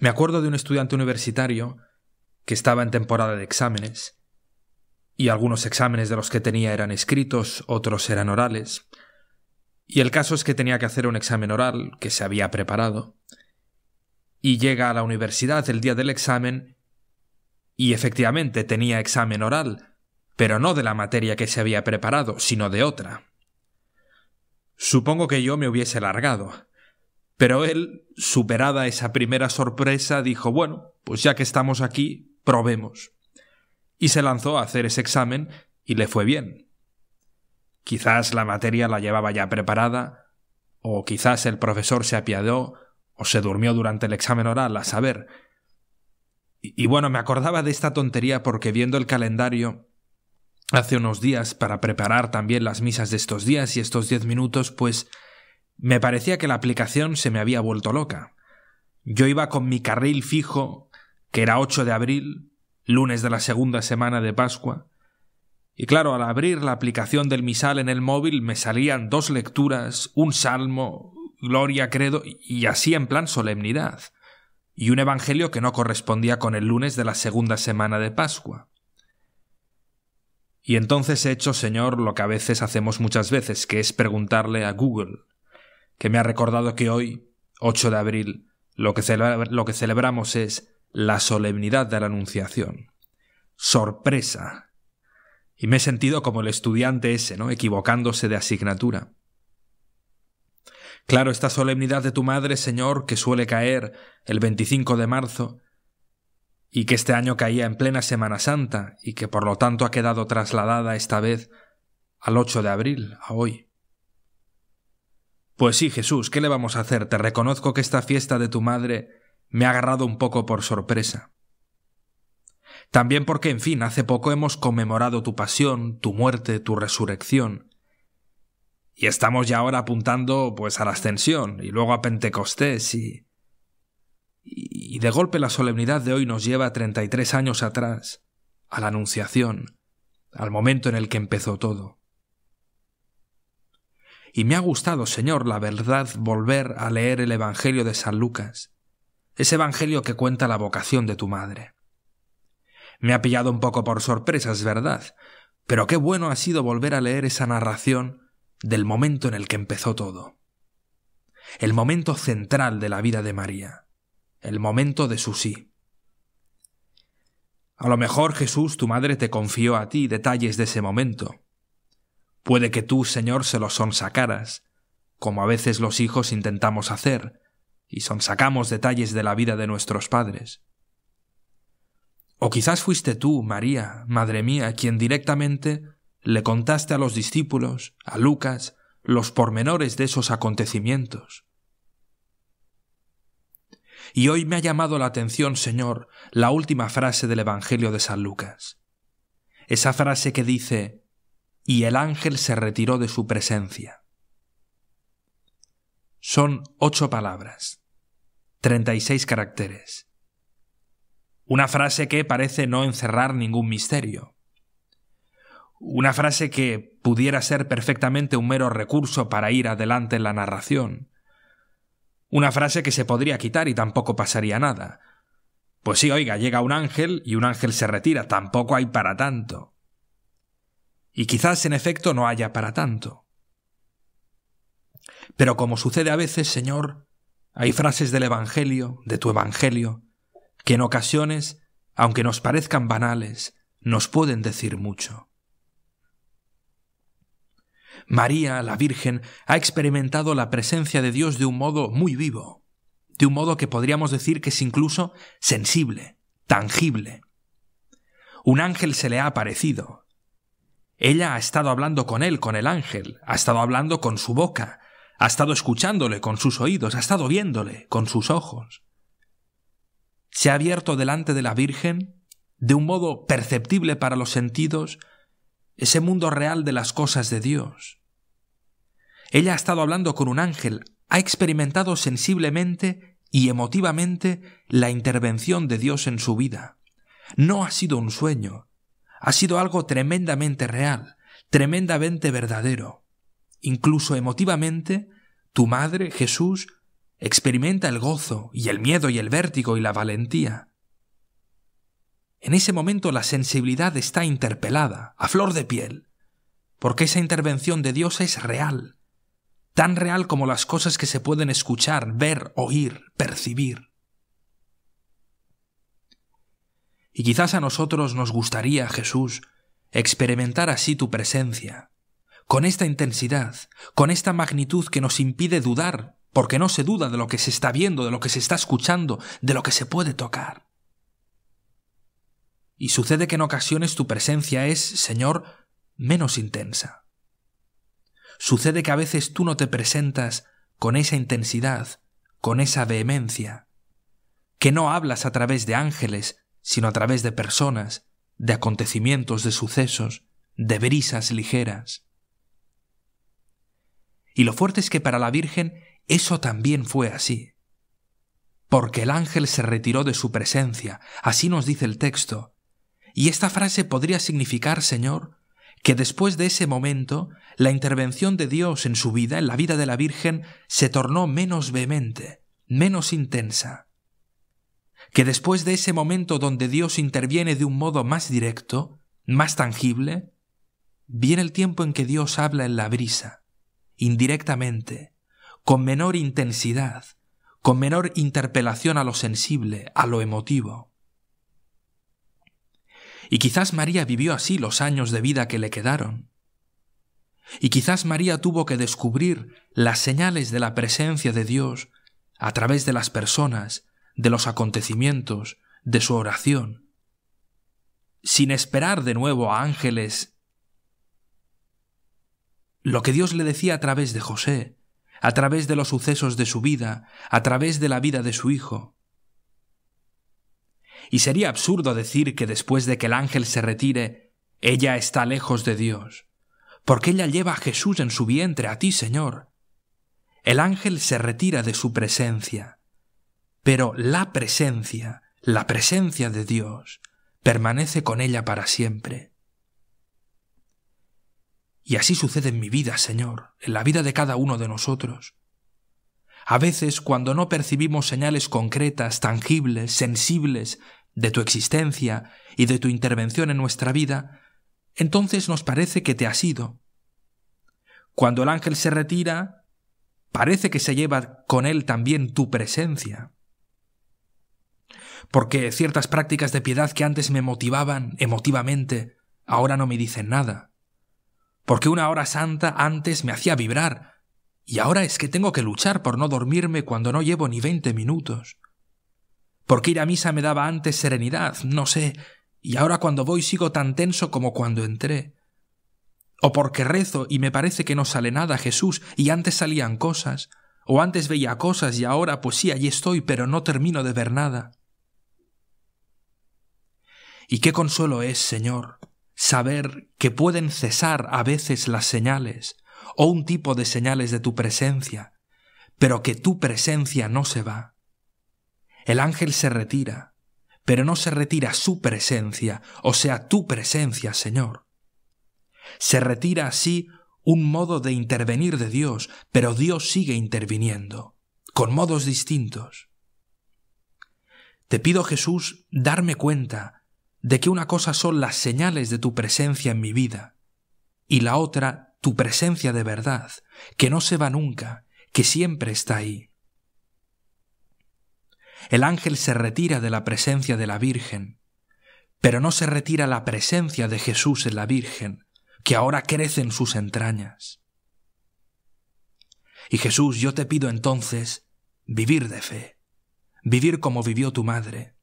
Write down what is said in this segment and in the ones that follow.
Me acuerdo de un estudiante universitario que estaba en temporada de exámenes, y algunos exámenes de los que tenía eran escritos, otros eran orales, y el caso es que tenía que hacer un examen oral que se había preparado, y llega a la universidad el día del examen, y efectivamente tenía examen oral, pero no de la materia que se había preparado, sino de otra. Supongo que yo me hubiese largado, pero él, superada esa primera sorpresa, dijo, bueno, pues ya que estamos aquí, probemos. Y se lanzó a hacer ese examen y le fue bien. Quizás la materia la llevaba ya preparada, o quizás el profesor se apiadó o se durmió durante el examen oral, a saber. Y, y, bueno, me acordaba de esta tontería porque viendo el calendario hace unos días para preparar también las misas de estos días y estos diez minutos, pues me parecía que la aplicación se me había vuelto loca. Yo iba con mi carril fijo, que era 8 de abril, lunes de la segunda semana de Pascua, y claro, al abrir la aplicación del misal en el móvil me salían dos lecturas, un salmo, gloria, credo, y así en plan solemnidad, y un evangelio que no correspondía con el lunes de la segunda semana de Pascua. Y entonces he hecho, Señor, lo que a veces hacemos muchas veces, que es preguntarle a Google que me ha recordado que hoy, 8 de abril, lo que, celebramos es la solemnidad de la Anunciación. Sorpresa. Y me he sentido como el estudiante ese, ¿no? Equivocándose de asignatura. Claro, esta solemnidad de tu madre, Señor, que suele caer el 25 de marzo, y que este año caía en plena Semana Santa, y que por lo tanto ha quedado trasladada esta vez al 8 de abril, a hoy. Pues sí, Jesús, ¿qué le vamos a hacer? Te reconozco que esta fiesta de tu madre me ha agarrado un poco por sorpresa. También porque, en fin, hace poco hemos conmemorado tu pasión, tu muerte, tu resurrección. Y estamos ya ahora apuntando pues a la ascensión, y luego a Pentecostés, y... Y de golpe la solemnidad de hoy nos lleva 33 años atrás, a la Anunciación, al momento en el que empezó todo y me ha gustado, Señor, la verdad, volver a leer el Evangelio de San Lucas, ese Evangelio que cuenta la vocación de tu madre. Me ha pillado un poco por sorpresa, es verdad, pero qué bueno ha sido volver a leer esa narración del momento en el que empezó todo. El momento central de la vida de María, el momento de su sí. A lo mejor Jesús, tu madre, te confió a ti detalles de ese momento, Puede que tú, Señor, se lo sonsacaras, como a veces los hijos intentamos hacer, y sonsacamos detalles de la vida de nuestros padres. O quizás fuiste tú, María, Madre mía, quien directamente le contaste a los discípulos, a Lucas, los pormenores de esos acontecimientos. Y hoy me ha llamado la atención, Señor, la última frase del Evangelio de San Lucas. Esa frase que dice y el ángel se retiró de su presencia. Son ocho palabras, treinta y seis caracteres. Una frase que parece no encerrar ningún misterio. Una frase que pudiera ser perfectamente un mero recurso para ir adelante en la narración. Una frase que se podría quitar y tampoco pasaría nada. Pues sí, oiga, llega un ángel y un ángel se retira, tampoco hay para tanto. Y quizás en efecto no haya para tanto. Pero como sucede a veces, Señor, hay frases del Evangelio, de tu Evangelio, que en ocasiones, aunque nos parezcan banales, nos pueden decir mucho. María, la Virgen, ha experimentado la presencia de Dios de un modo muy vivo, de un modo que podríamos decir que es incluso sensible, tangible. Un ángel se le ha aparecido, ella ha estado hablando con él, con el ángel, ha estado hablando con su boca, ha estado escuchándole con sus oídos, ha estado viéndole con sus ojos. Se ha abierto delante de la Virgen, de un modo perceptible para los sentidos, ese mundo real de las cosas de Dios. Ella ha estado hablando con un ángel, ha experimentado sensiblemente y emotivamente la intervención de Dios en su vida. No ha sido un sueño, ha sido algo tremendamente real, tremendamente verdadero. Incluso emotivamente, tu madre, Jesús, experimenta el gozo y el miedo y el vértigo y la valentía. En ese momento la sensibilidad está interpelada, a flor de piel, porque esa intervención de Dios es real, tan real como las cosas que se pueden escuchar, ver, oír, percibir. Y quizás a nosotros nos gustaría, Jesús, experimentar así tu presencia, con esta intensidad, con esta magnitud que nos impide dudar, porque no se duda de lo que se está viendo, de lo que se está escuchando, de lo que se puede tocar. Y sucede que en ocasiones tu presencia es, Señor, menos intensa. Sucede que a veces tú no te presentas con esa intensidad, con esa vehemencia, que no hablas a través de ángeles, sino a través de personas, de acontecimientos, de sucesos, de brisas ligeras. Y lo fuerte es que para la Virgen eso también fue así. Porque el ángel se retiró de su presencia, así nos dice el texto. Y esta frase podría significar, Señor, que después de ese momento la intervención de Dios en su vida, en la vida de la Virgen, se tornó menos vehemente, menos intensa, que después de ese momento donde Dios interviene de un modo más directo, más tangible, viene el tiempo en que Dios habla en la brisa, indirectamente, con menor intensidad, con menor interpelación a lo sensible, a lo emotivo. Y quizás María vivió así los años de vida que le quedaron. Y quizás María tuvo que descubrir las señales de la presencia de Dios a través de las personas, de los acontecimientos, de su oración, sin esperar de nuevo a ángeles. Lo que Dios le decía a través de José, a través de los sucesos de su vida, a través de la vida de su hijo. Y sería absurdo decir que después de que el ángel se retire, ella está lejos de Dios, porque ella lleva a Jesús en su vientre a ti, Señor. El ángel se retira de su presencia pero la presencia, la presencia de Dios, permanece con ella para siempre. Y así sucede en mi vida, Señor, en la vida de cada uno de nosotros. A veces, cuando no percibimos señales concretas, tangibles, sensibles de tu existencia y de tu intervención en nuestra vida, entonces nos parece que te has ido. Cuando el ángel se retira, parece que se lleva con él también tu presencia porque ciertas prácticas de piedad que antes me motivaban emotivamente ahora no me dicen nada, porque una hora santa antes me hacía vibrar, y ahora es que tengo que luchar por no dormirme cuando no llevo ni veinte minutos, porque ir a misa me daba antes serenidad, no sé, y ahora cuando voy sigo tan tenso como cuando entré, o porque rezo y me parece que no sale nada Jesús, y antes salían cosas, o antes veía cosas y ahora pues sí, allí estoy, pero no termino de ver nada. Y qué consuelo es, Señor, saber que pueden cesar a veces las señales, o un tipo de señales de tu presencia, pero que tu presencia no se va. El ángel se retira, pero no se retira su presencia, o sea, tu presencia, Señor. Se retira así un modo de intervenir de Dios, pero Dios sigue interviniendo, con modos distintos. Te pido, Jesús, darme cuenta de que una cosa son las señales de tu presencia en mi vida y la otra tu presencia de verdad, que no se va nunca, que siempre está ahí. El ángel se retira de la presencia de la Virgen, pero no se retira la presencia de Jesús en la Virgen, que ahora crece en sus entrañas. Y Jesús, yo te pido entonces vivir de fe, vivir como vivió tu madre,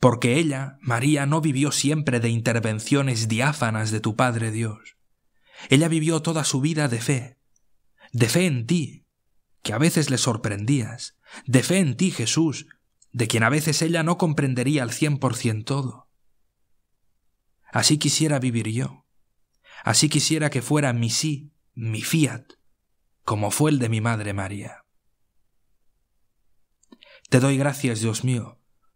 porque ella, María, no vivió siempre de intervenciones diáfanas de tu Padre Dios. Ella vivió toda su vida de fe, de fe en ti, que a veces le sorprendías, de fe en ti, Jesús, de quien a veces ella no comprendería al cien por cien todo. Así quisiera vivir yo. Así quisiera que fuera mi sí, mi fiat, como fue el de mi madre María. Te doy gracias, Dios mío,